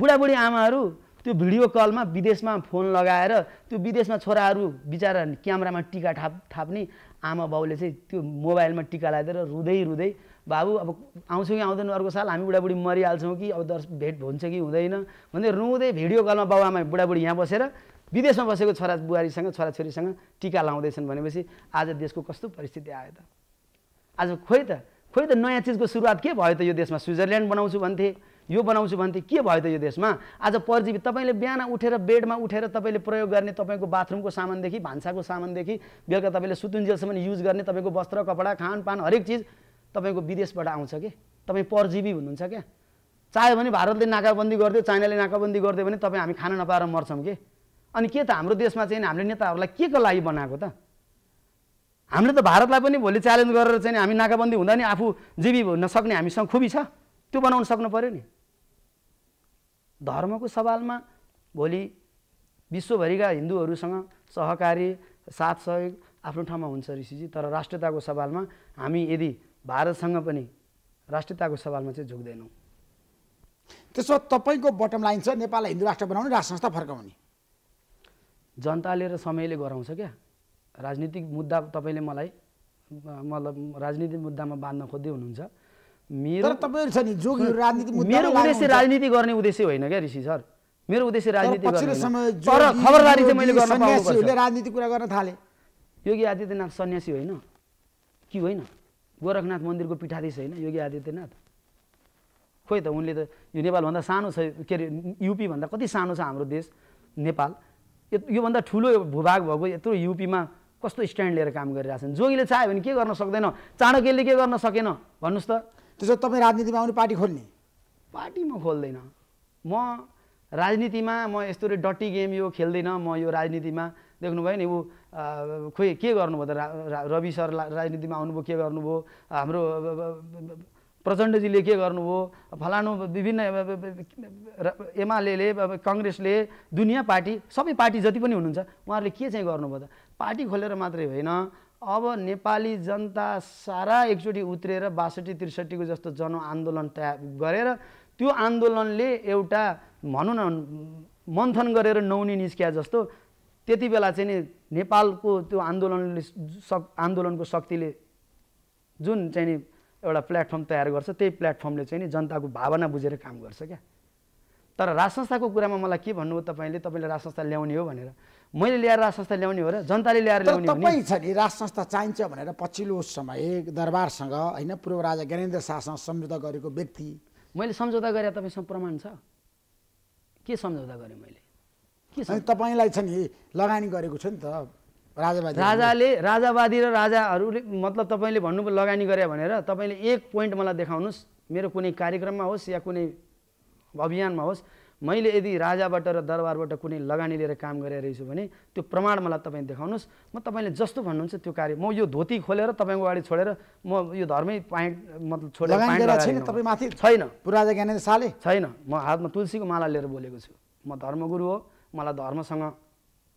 बुढाबुढी आमाहरू त्यो भिडियो कलमा विदेशमा फोन लगाएर त्यो विदेशमा छोराहरू बिचरा क्यामरामा टिका थाप थाप्ने आमा बाउले चाहिँ त्यो मोबाइलमा टिका लगाइदिएर रुँदै रुँदै बाबु अब आउँछौँ कि आउँदैन अर्को साल हामी बुढाबुढी मरिहाल्छौँ कि अब दर्श भेट हुन्छ कि हुँदैन भन्दै रुँदै भिडियो कलमा आमा बुढाबुढी यहाँ बसेर विदेशमा बसेको छोरा बुहारीसँग छोराछोरीसँग टिका लाउँदैछन् भनेपछि आज देशको कस्तो परिस्थिति आयो त आज खोइ त खोइ त नयाँ चिजको सुरुवात के भयो त यो देशमा स्विजरल्यान्ड बनाउँछु भन्थे यो बनाउँछु भन्थे के भयो त यो देशमा आज परजीवी तपाईँले बिहान उठेर बेडमा उठेर तपाईँले प्रयोग गर्ने तपाईँको बाथरुमको सामानदेखि भान्साको सामानदेखि बेलुका तपाईँले सुतुन्जेलसम्म युज गर्ने तपाईँको वस्त्र कपडा खानपान हरेक चिज तपाईँको विदेशबाट आउँछ कि तपाईँ परजीवी हुनुहुन्छ क्या चाह्यो भने भारतले नाकाबन्दी गरिदियो चाइनाले नाकाबन्दी गरिदियो भने तपाईँ हामी खान नपाएर मर्छौँ कि अनि के त हाम्रो देशमा चाहिँ हामीले नेताहरूलाई के को लागि बनाएको त हामीले त भारतलाई पनि भोलि च्यालेन्ज गरेर चाहिँ हामी नाकाबन्दी हुँदा नि आफू जीवी हुन सक्ने हामीसँग खुबी छ त्यो बनाउन सक्नु पऱ्यो नि धर्मको सवालमा भोलि विश्वभरिका हिन्दूहरूसँग सहकारी साथ सहयोग आफ्नो ठाउँमा हुन्छ ऋषिजी तर राष्ट्रियताको सवालमा हामी यदि भारतसँग पनि राष्ट्रियताको सवालमा चाहिँ झुक्दैनौँ त्यसो तपाईँको बटम लाइन छ नेपाललाई हिन्दू राष्ट्र बनाउने राष्ट्र संस्था फर्काउने जनताले र समयले गराउँछ क्या राजनीतिक मुद्दा तपाईँले मलाई मतलब राजनीतिक मुद्दामा बाँध्न खोज्दै हुनुहुन्छ मेरो तपाईँहरू नि राजनीति मेरो उद्देश्य राजनीति गर्ने उद्देश्य होइन क्या ऋषि सर मेरो उद्देश्य राजनीति तर खबरदारी राजनीति कुरा गर्न थाले योगी आदित्यनाथ सन्यासी होइन कि होइन गोरखनाथ मन्दिरको पिठाधीश होइन योगी आदित्यनाथ खोइ त उनले त यो नेपालभन्दा सानो छ के अरे युपीभन्दा कति सानो छ हाम्रो देश नेपाल योभन्दा ठुलो भूभाग भएको यत्रो युपीमा कस्तो स्ट्यान्ड लिएर काम गरिरहेको छन् जोगीले चाह्यो भने के गर्न सक्दैन चाणक्यले के गर्न सकेन भन्नुहोस् त त्यसो तपाईँ राजनीतिमा आउने पार्टी खोल्ने पार्टी म खोल्दैन म राजनीतिमा म यस्तो डटी गेम यो खेल्दैन म यो राजनीतिमा देख्नुभयो नि ऊ खोइ के गर्नुभयो त रवि सर राजनीतिमा आउनुभयो के गर्नुभयो हाम्रो प्रचण्डजीले के गर्नुभयो फलानु विभिन्न एमाले कङ्ग्रेसले दुनियाँ पार्टी सबै पार्टी जति पनि हुनुहुन्छ उहाँहरूले के चाहिँ गर्नुभयो त पार्टी खोलेर मात्रै होइन अब नेपाली जनता सारा एकचोटि उत्रेर बासठी त्रिसठीको जस्तो जनआन्दोलन तयार गरेर त्यो आन्दोलनले एउटा भनौँ न मन्थन गरेर नौनी निस्किया जस्तो त्यति बेला चाहिँ नि नेपालको त्यो आन्दोलनले शक आन्दोलनको शक्तिले जुन चाहिँ नि एउटा प्लेटफर्म तयार गर्छ त्यही प्लेटफर्मले चाहिँ नि जनताको भावना बुझेर काम गर्छ क्या तर राज संस्थाको कुरामा मलाई के भन्नुभयो तपाईँले तपाईँले राज संस्था ल्याउने हो भनेर मैले ल्याएर राज संस्था ल्याउने हो र जनताले ल्याएर ल्याउने तपाईँ छ नि राज संस्था चाहिन्छ भनेर पछिल्लो समय दरबारसँग होइन पूर्व राजा ज्ञानेन्द्र शाहसँग सम्झौता गरेको व्यक्ति मैले सम्झौता गरेर तपाईँसँग प्रमाण छ के सम्झौता गरेँ मैले के तपाईँलाई छ नि लगानी गरेको छ नि त राजावादी राजाले राजावादी र राजाहरूले मतलब तपाईँले भन्नु लगानी गरे भनेर तपाईँले एक पोइन्ट मलाई देखाउनुहोस् मेरो कुनै कार्यक्रममा होस् या कुनै अभियानमा होस् मैले यदि राजाबाट र दरबारबाट कुनै लगानी लिएर काम गरिरहेछु भने त्यो प्रमाण मलाई तपाईँ देखाउनुहोस् म तपाईँले जस्तो भन्नुहुन्छ त्यो कार्य म यो धोती खोलेर तपाईँको अगाडि छोडेर म यो धर्मै पाएँ मतलब छोडेर छैन छैन म हातमा तुलसीको माला लिएर बोलेको छु म धर्मगुरु हो मलाई धर्मसँग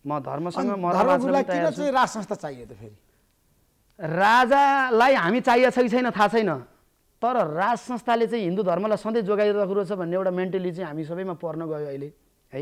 म धर्मसँग म राज संस्था त फेरि राजालाई हामी चाहिएको छ कि छैन थाहा छैन तर राज संस्थाले चाहिँ हिन्दू धर्मलाई सधैँ जोगाइरहेको रहेछ भन्ने एउटा मेन्टली चाहिँ हामी सबैमा पर्न गयो अहिले है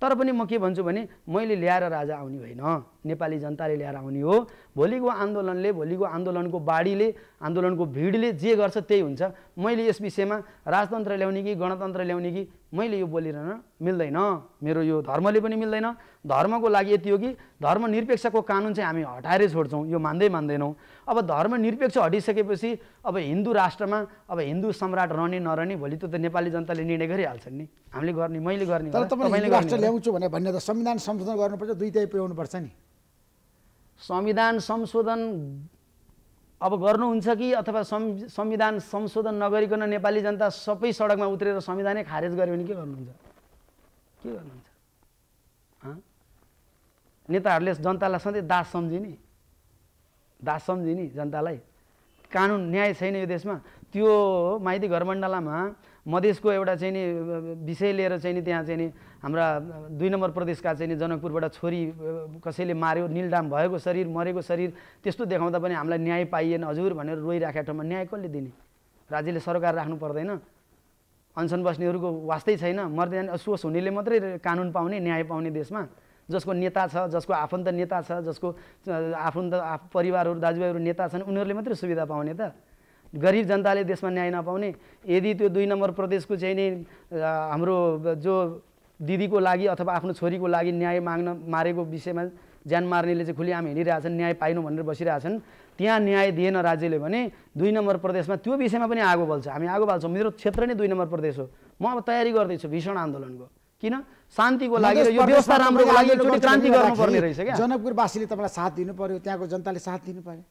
तर पनि म के भन्छु भने मैले ल्याएर राजा आउने होइन नेपाली जनताले ल्याएर आउने हो भोलिको आन्दोलनले भोलिको आन्दोलनको बाढीले आन्दोलनको भिडले जे गर्छ त्यही हुन्छ मैले यस विषयमा राजतन्त्र ल्याउने कि गणतन्त्र ल्याउने कि मैले यो बोलिरहन मिल्दैन मेरो यो धर्मले पनि मिल्दैन धर्मको लागि यति हो कि धर्मनिरपेक्षको कानुन चाहिँ हामी हटाएरै छोड्छौँ यो मान्दै मान्दैनौँ अब धर्म निरपेक्ष हटिसकेपछि अब हिन्दू राष्ट्रमा अब हिन्दू सम्राट रहने नरहने भोलि त नेपाली जनताले निर्णय गरिहाल्छन् नि हामीले गर्ने मैले गर्ने राष्ट्र ल्याउँछु भनेर भन्ने त संविधान संशोधन गर्नुपर्छ दुइटै पुर्याउनु पर्छ नि संविधान संशोधन अब गर्नुहुन्छ कि अथवा संविधान संशोधन नगरिकन नेपाली जनता सबै सडकमा उत्रेर संविधानै खारेज गर्यो भने के गर्नुहुन्छ के गर्नुहुन्छ नेताहरूले जनतालाई सधैँ दास सम्झिने दास सम्झिने जनतालाई कानुन न्याय छैन यो देशमा त्यो माइती घरमण्डलामा मधेसको एउटा चाहिँ नि विषय लिएर चाहिँ नि त्यहाँ चाहिँ नि हाम्रा दुई नम्बर प्रदेशका चाहिँ नि जनकपुरबाट छोरी कसैले मार्यो निलडाम भएको शरीर मरेको शरीर त्यस्तो देखाउँदा पनि हामीलाई न्याय पाइएन हजुर भनेर रोइराखेको ठाउँमा न्याय कसले दिने राज्यले सरकार राख्नु पर्दैन अनसन बस्नेहरूको वास्तै छैन मर्दै जाने असोस हुनेले मात्रै कानुन पाउने न्याय पाउने देशमा जसको नेता छ जसको आफन्त नेता छ जसको आफन्त आफ परिवारहरू दाजुभाइहरू नेता छन् उनीहरूले मात्रै सुविधा पाउने त गरिब जनताले देशमा न्याय नपाउने यदि त्यो दुई नम्बर प्रदेशको चाहिँ नि हाम्रो जो दिदीको लागि अथवा आफ्नो छोरीको लागि न्याय माग्न मारेको विषयमा ज्यान मार्नेले चाहिँ खुलिआम हिँडिरहेछन् न्याय पाइनु भनेर बसिरहेछन् त्यहाँ न्याय दिएन राज्यले भने दुई नम्बर प्रदेशमा त्यो विषयमा पनि आगो बल्छ हामी आगो बाल्छौँ मेरो क्षेत्र नै दुई नम्बर प्रदेश हो म अब तयारी गर्दैछु भीषण आन्दोलनको किन शान्तिको लागि यो व्यवस्था राम्रोको लागि एकचोटि क्रान्ति गर्नुपर्ने रहेछ क्या जनकपुरवासीले तपाईँलाई साथ दिनु पर्यो त्यहाँको जनताले साथ दिनु पर्यो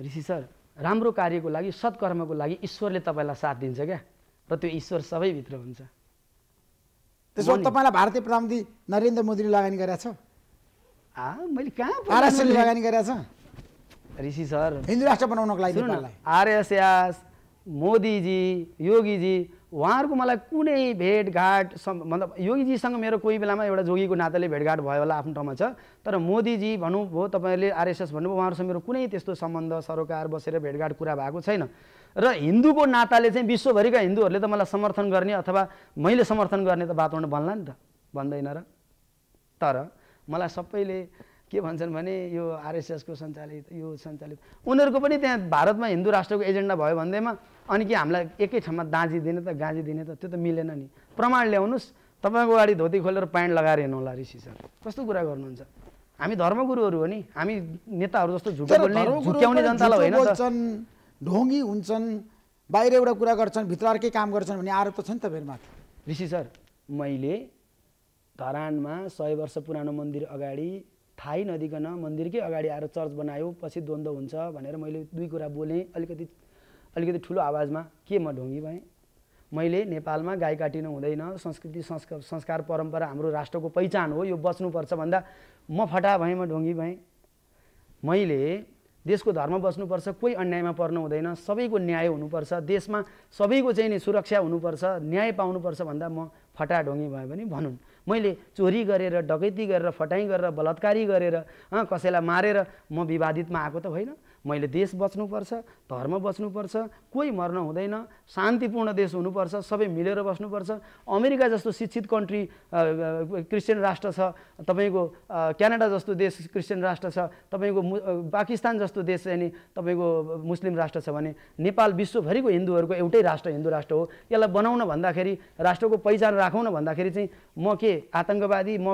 ऋषि सर राम्रो कार्यको लागि सत्कर्मको लागि ईश्वरले तपाईँलाई साथ दिन्छ क्या र त्यो ईश्वर सबैभित्र हुन्छ त्यसो तपाईँलाई भारतीय प्रधानमन्त्री नरेन्द्र मोदीले लगानी छ मैले कहाँ आरएसएल लगानी छ ऋषि सर हिन्दू राष्ट्र बनाउनको लागि आरएसएस मोदीजी योगीजी उहाँहरूको मलाई कुनै भेटघाट मतलब योगीजीसँग मेरो कोही बेलामा एउटा जोगीको नाताले भेटघाट भयो होला आफ्नो ठाउँमा छ तर मोदीजी भन्नुभयो तपाईँहरूले आरएसएस भन्नुभयो उहाँहरूसँग मेरो कुनै त्यस्तो सम्बन्ध सरोकार बसेर भेटघाट कुरा भएको छैन र हिन्दूको नाताले चाहिँ विश्वभरिका हिन्दूहरूले त मलाई समर्थन गर्ने अथवा मैले समर्थन गर्ने त वातावरण बन्ला नि त भन्दैन र तर मलाई सबैले के भन्छन् भने यो आरएसएसको सञ्चालित यो सञ्चालित उनीहरूको पनि त्यहाँ भारतमा हिन्दू राष्ट्रको एजेन्डा भयो भन्दैमा अनि कि हामीलाई एकै ठाउँमा दाँजी दिने त गाँजी दिने त त्यो त मिलेन नि प्रमाण ल्याउनुहोस् तपाईँको अगाडि धोती खोलेर प्यान्ट लगाएर हेर्नु होला ऋषि सर कस्तो कुरा गर्नुहुन्छ हामी धर्मगुरुहरू हो नि हामी नेताहरू जस्तो झुटो बोल्ने झुक्याउने जनतालाई होइन ढोङ्गी हुन्छन् बाहिर एउटा कुरा गर्छन् भित्र अर्कै काम गर्छन् भन्ने आरोप त छ नि त मेरोमाथि ऋषि सर मैले धरानमा सय वर्ष पुरानो मन्दिर अगाडि थाहै नदिकन मन्दिरकै अगाडि आएर चर्च बनायो पछि द्वन्द्व हुन्छ भनेर मैले दुई कुरा बोलेँ अलिकति अलिकति ठुलो आवाजमा के म ढोङ्गी भएँ मैले नेपालमा गाई काटिनु हुँदैन संस्कृति संस्कार संस्कार परम्परा हाम्रो राष्ट्रको पहिचान हो यो बच्नुपर्छ भन्दा म फटा भएँ म ढोङ्गी भएँ मैले देशको धर्म बस्नुपर्छ कोही अन्यायमा पर्नु हुँदैन सबैको न्याय हुनुपर्छ देशमा सबैको चाहिँ नि सुरक्षा हुनुपर्छ न्याय पाउनुपर्छ भन्दा म फटा ढोङ्गी भए भने भनौँ मैले चोरी गरेर डकैती गरेर फटाइ गरेर बलात्कारी गरेर कसैलाई मारेर म विवादितमा आएको त होइन मैले देश बच्नुपर्छ धर्म बच्नुपर्छ कोही मर्न हुँदैन शान्तिपूर्ण देश हुनुपर्छ सबै मिलेर बस्नुपर्छ अमेरिका जस्तो शिक्षित कन्ट्री क्रिस्चियन राष्ट्र छ तपाईँको क्यानाडा जस्तो देश क्रिस्चियन राष्ट्र छ तपाईँको पाकिस्तान जस्तो देश अनि तपाईँको मुस्लिम राष्ट्र छ भने नेपाल विश्वभरिको हिन्दूहरूको एउटै राष्ट्र हिन्दू राष्ट्र हो यसलाई बनाउन भन्दाखेरि राष्ट्रको पहिचान राखौँ न भन्दाखेरि चाहिँ म के आतङ्कवादी म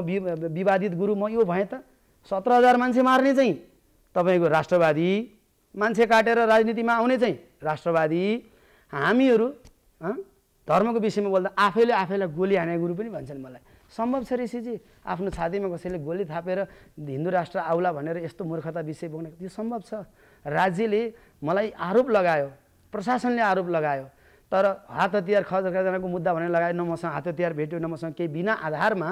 विवादित गुरु म यो भएँ त सत्र हजार मान्छे मार्ने चाहिँ तपाईँको राष्ट्रवादी मान्छे काटेर राजनीतिमा आउने चाहिँ राष्ट्रवादी हामीहरू धर्मको विषयमा बोल्दा आफैले आफैलाई गोली हाने गुरु पनि भन्छन् मलाई सम्भव छ ऋषिजी आफ्नो छातीमा कसैले गोली थापेर हिन्दू राष्ट्र आउला भनेर यस्तो मूर्खता विषय बोक्ने त्यो सम्भव छ राज्यले मलाई आरोप लगायो प्रशासनले आरोप लगायो तर हात हतियार खजनाको मुद्दा भनेर लगायो न मसँग हात हतियार भेट्यो न मसँग केही बिना आधारमा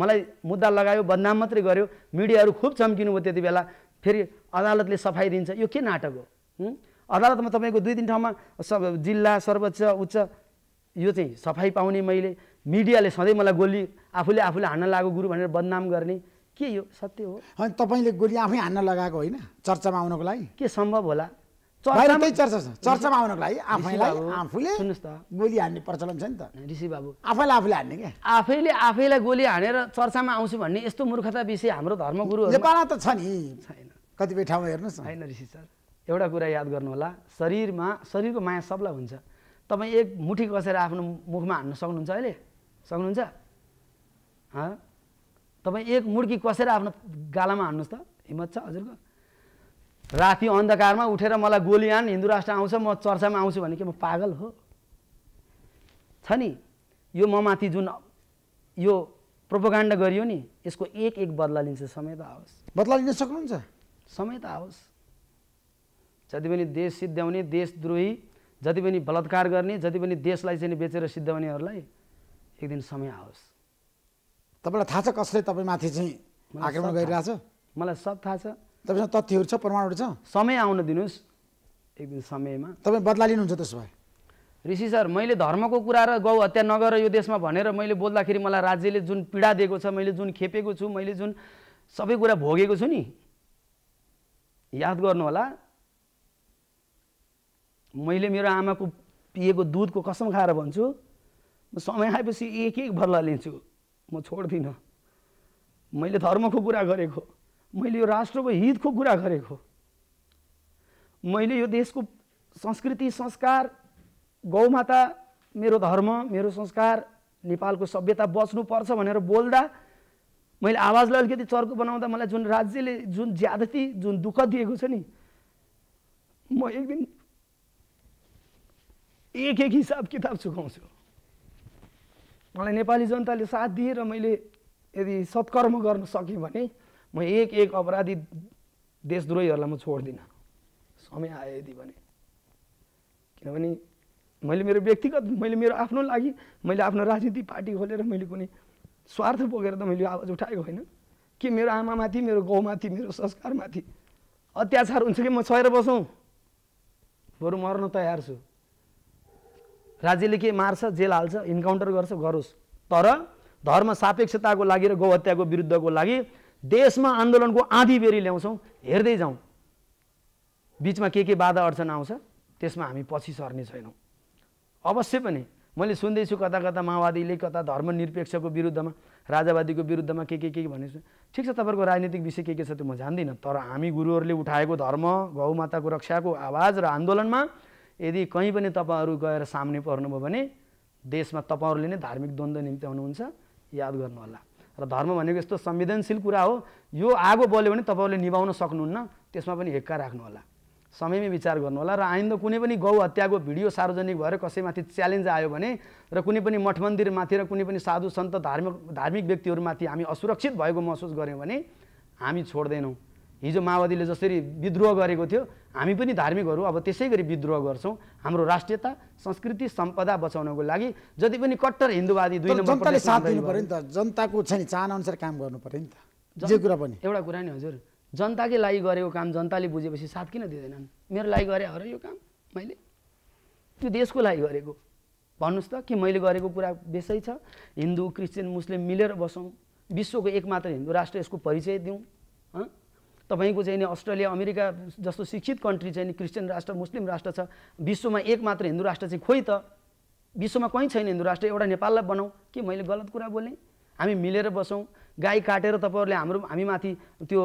मलाई मुद्दा लगायो बदनाम मात्रै गर्यो मिडियाहरू खुब चम्किनु भयो त्यति बेला फेरि अदालतले सफाइ दिन्छ यो के नाटक हो अदालतमा तपाईँको दुई तिन ठाउँमा जिल्ला सर्वोच्च उच्च यो चाहिँ सफाइ पाउने मैले मिडियाले सधैँ मलाई गोली आफूले आफूले हान्न लागेको गुरु भनेर बदनाम गर्ने के यो सत्य हो होइन तपाईँले गोली आफै हान्न लगाएको होइन चर्चामा आउनको लागि के सम्भव होला चर्चा चर्चामा आउनको लागि आफैलाई आफूले सुन्नुहोस् त गोली हान्ने प्रचलन छ नि त ऋषि बाबु आफूले हान्ने क्या आफैले आफैलाई गोली हानेर चर्चामा आउँछु भन्ने यस्तो मूर्खता विषय हाम्रो धर्मगुरु नेपालमा त छ नि छैन कतिपय ठाउँमा हेर्नुहोस् न होइन ऋषि सर एउटा कुरा याद गर्नुहोला शरीरमा शरीरको माया सबलाई हुन्छ तपाईँ एक मुठी कसेर आफ्नो मुखमा हान्न सक्नुहुन्छ अहिले सक्नुहुन्छ तपाईँ एक मुर्की कसेर आफ्नो गालामा हान्नुहोस् त हिम्मत छ हजुरको राति अन्धकारमा उठेर मलाई गोली आन हिन्दू राष्ट्र आउँछ म चर्चामा आउँछु भने के म पागल हो छ नि यो ममाथि जुन यो प्रोपोकाण्ड गरियो नि यसको एक एक बदला लिन्छ समय त आओस् बदला लिन सक्नुहुन्छ समेत आओस् जति पनि देश सिद्ध्याउने देशद्रोही जति पनि बलात्कार गर्ने जति पनि देशलाई चाहिँ बेचेर सिद्ध्याउनेहरूलाई एक दिन समय आओस् तपाईँलाई थाहा छ कसले तपाईँमाथि चाहिँ आक्रमण गरिरहेछ मलाई सब थाहा छ तपाईँसँग तथ्यहरू छ प्रमाणहरू छ समय आउन दिनुहोस् एक दिन समयमा तपाईँ बदला लिनुहुन्छ त्यसो भए ऋषि सर मैले धर्मको कुरा र गौ हत्या नगर यो देशमा भनेर मैले बोल्दाखेरि मलाई राज्यले जुन पीडा दिएको छ मैले जुन खेपेको छु मैले जुन सबै कुरा भोगेको छु नि याद गर्नुहोला मैले मेरो आमाको पिएको दुधको कसम खाएर भन्छु म समय आएपछि एक एक भर्ला लिन्छु म छोड्दिनँ मैले धर्मको कुरा गरेको मैले यो राष्ट्रको हितको कुरा गरेको मैले यो देशको संस्कृति संस्कार गौमाता मेरो धर्म मेरो संस्कार नेपालको सभ्यता बच्नुपर्छ भनेर बोल्दा मैले आवाजलाई अलिकति चर्को बनाउँदा मलाई जुन राज्यले जुन ज्यादती जुन दुःख दिएको छ नि म एक दिन एक एक हिसाब किताब चुकाउँछु मलाई नेपाली जनताले साथ दिएर मैले यदि सत्कर्म गर्न सकेँ भने म एक एक अपराधी देशद्रोहीहरूलाई म छोड्दिनँ समय आयो यदि भने किनभने मैले मेरो व्यक्तिगत मैले मेरो आफ्नो लागि मैले आफ्नो राजनीति पार्टी खोलेर मैले कुनै स्वार्थ बोकेर त मैले आवाज उठाएको होइन कि मेरो आमामाथि मेरो गाउँमाथि मेरो संस्कारमाथि अत्याचार हुन्छ कि म छोएर बसौँ बरु मर्न तयार छु राज्यले के मार्छ जेल हाल्छ इन्काउन्टर गर्छ गरोस् तर धर्म सापेक्षताको लागि र गौहत्याको विरुद्धको लागि देशमा आन्दोलनको आँधी बेरी ल्याउँछौँ हेर्दै जाउँ बिचमा के के बाधा अडचन आउँछ त्यसमा हामी पछि सर्ने छैनौँ अवश्य पनि मैले सुन्दैछु कता कता माओवादीले कता धर्मनिरपेक्षको विरुद्धमा राजावादीको विरुद्धमा के के के भनेको ठिक छ तपाईँहरूको राजनीतिक विषय के के छ त्यो म जान्दिनँ तर हामी गुरुहरूले उठाएको धर्म गौमाताको रक्षाको आवाज र आन्दोलनमा यदि कहीँ पनि तपाईँहरू गएर सामने पर्नुभयो भने देशमा तपाईँहरूले नै धार्मिक द्वन्द्व निम्ति आउनुहुन्छ याद गर्नुहोला र धर्म भनेको यस्तो संवेदनशील कुरा हो यो आगो बल्यो भने तपाईँहरूले निभाउन सक्नुहुन्न त्यसमा पनि हेक्का राख्नुहोला समयमै विचार गर्नुहोला र आइन्दा कुनै पनि गौ हत्याको भिडियो सार्वजनिक भएर कसैमाथि च्यालेन्ज आयो भने र कुनै पनि मठ मन्दिरमाथि र कुनै पनि साधु सन्त धार्मिक धार्मिक व्यक्तिहरूमाथि हामी असुरक्षित भएको महसुस गऱ्यौँ भने हामी छोड्दैनौँ हिजो माओवादीले जसरी विद्रोह गरेको थियो हामी पनि धार्मिकहरू अब त्यसै गरी विद्रोह गर्छौँ हाम्रो राष्ट्रियता संस्कृति सम्पदा बचाउनको लागि जति पनि कट्टर हिन्दूवादी दुई नम्बर जनताको छ नि चाहना अनुसार काम गर्नु पऱ्यो नि त जे कुरा पनि एउटा कुरा नि हजुर जनताकै लागि गरेको काम जनताले बुझेपछि साथ किन दिँदैनन् मेरो लागि गरे हो र यो काम मैले त्यो देशको लागि गरेको भन्नुहोस् त कि मैले गरेको कुरा बेसै छ हिन्दू क्रिस्चियन मुस्लिम मिलेर बसौँ विश्वको एकमात्र हिन्दू राष्ट्र यसको परिचय दिउँ तपाईँको चाहिँ नि अस्ट्रेलिया अमेरिका जस्तो शिक्षित कन्ट्री चाहिँ नि क्रिस्चियन राष्ट्र मुस्लिम राष्ट्र छ विश्वमा एक मात्र हिन्दू राष्ट्र चाहिँ खोइ त विश्वमा कहीँ छैन हिन्दू राष्ट्र एउटा नेपाललाई बनाऊ के मैले गलत कुरा बोलेँ हामी मिलेर बसौँ गाई काटेर तपाईँहरूले हाम्रो हामी माथि त्यो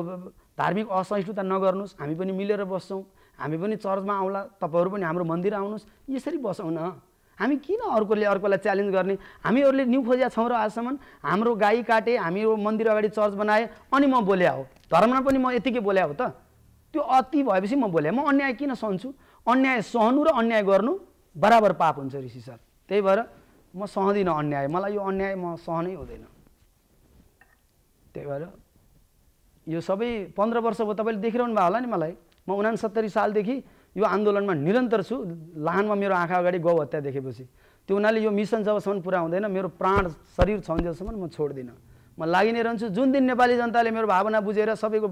धार्मिक असहिष्णुता नगर्नुहोस् हामी पनि मिलेर बस्छौँ हामी पनि चर्चमा आउँला तपाईँहरू पनि हाम्रो मन्दिर आउनुहोस् यसरी बसौँ न हामी किन अर्कोले अर्कोलाई च्यालेन्ज गर्ने हामीहरूले न्यु खोजिया छौँ र आजसम्म हाम्रो गाई काटे हाम्रो मन्दिर अगाडि चर्च बनाए अनि म बोल्या हो धर्ममा पनि म यतिकै बोल्या हो त त्यो अति भएपछि म बोल्या म अन्याय किन सहन्छु अन्याय सहनु र अन्याय गर्नु बराबर पाप हुन्छ ऋषि सर त्यही भएर म सहँदिनँ अन्याय मलाई यो अन्याय म सहनै हुँदैन त्यही भएर यो सबै पन्ध्र वर्ष भयो तपाईँले देखिरहनु भएको होला नि मलाई म उनासत्तरी सालदेखि यो आन्दोलनमा निरन्तर छु लाहानमा मेरो आँखा अगाडि गौ हत्या देखेपछि त्यो हुनाले यो मिसन जबसम्म पुरा हुँदैन मेरो प्राण शरीर छन्जेलसम्म म छोड्दिनँ म लागि नै रहन्छु जुन दिन नेपाली जनताले मेरो भावना बुझेर सबैको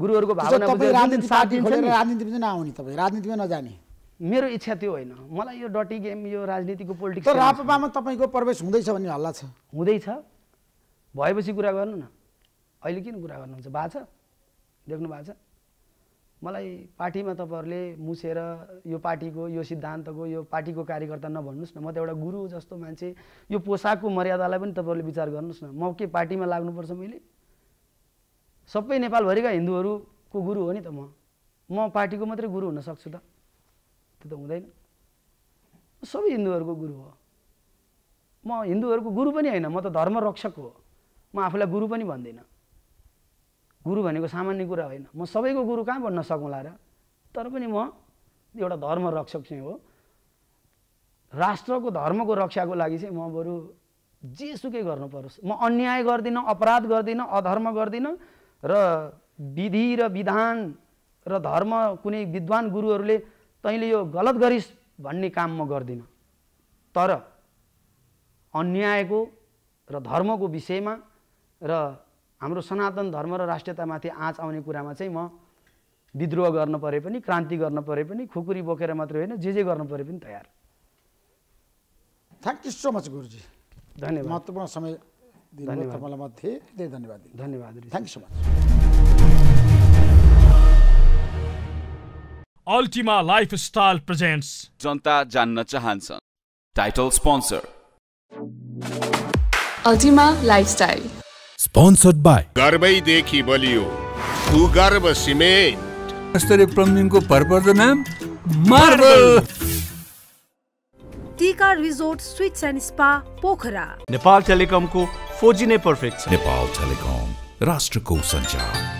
गुरुहरूको भावना मेरो इच्छा त्यो होइन मलाई यो डटी गेम यो राजनीतिको पोलिटिक्स रापपामा तपाईँको प्रवेश हुँदैछ भन्ने हल्ला छ हुँदैछ भएपछि कुरा गर्नु न अहिले किन कुरा गर्नुहुन्छ भएको छ देख्नु भएको छ मलाई पार्टीमा तपाईँहरूले मुसेर यो पार्टीको यो सिद्धान्तको यो पार्टीको कार्यकर्ता नभन्नुहोस् न म त एउटा गुरु जस्तो मान्छे यो पोसाकको मर्यादालाई पनि तपाईँहरूले विचार गर्नुहोस् न म के पार्टीमा लाग्नुपर्छ मैले सबै नेपालभरिका हिन्दूहरूको गुरु हो नि त म म पार्टीको मात्रै गुरु हुनसक्छु त त्यो त हुँदैन सबै हिन्दूहरूको गुरु हो म हिन्दूहरूको गुरु पनि होइन म त धर्म रक्षक हो म आफूलाई गुरु पनि भन्दिनँ गुरु भनेको सामान्य कुरा होइन म सबैको गुरु कहाँ बन्न सकौँला र तर पनि म एउटा धर्म रक्षक चाहिँ हो राष्ट्रको धर्मको रक्षाको लागि चाहिँ म बरु जेसुकै गर्नु परोस् म अन्याय गर्दिनँ अपराध गर्दिनँ अधर्म गर्दिनँ र विधि र विधान र धर्म कुनै विद्वान गुरुहरूले तैँले यो गलत गरिस् भन्ने काम म गर्दिनँ तर अन्यायको र धर्मको विषयमा र हाम्रो सनातन धर्म र राष्ट्रियतामाथि आँच आउने कुरामा चाहिँ म विद्रोह गर्न परे पनि क्रान्ति गर्न परे पनि खुकुरी बोकेर मात्रै होइन जे जे गर्न परे पनि तयार थ्याङ्क यू सो मच गुरुजी धन्यवाद महत्त्वपूर्ण समय धन्यवाद धेरै धन्यवाद धन्यवाद thank you so much Ultima lifestyle presents जनता जान्न चाहन्छ title sponsor Ultima lifestyle sponsored by गर्वैदेखि बलियो भूगर्भ सिमेन्ट कस्तरी प्लम्बिङको भरपर्दो नाम marble Tika resort suites and spa Pokhara Nepal टेलिकमको फोजी नै ने पर्फेक्ट नेपाल टेलिकम राष्ट्रको संचार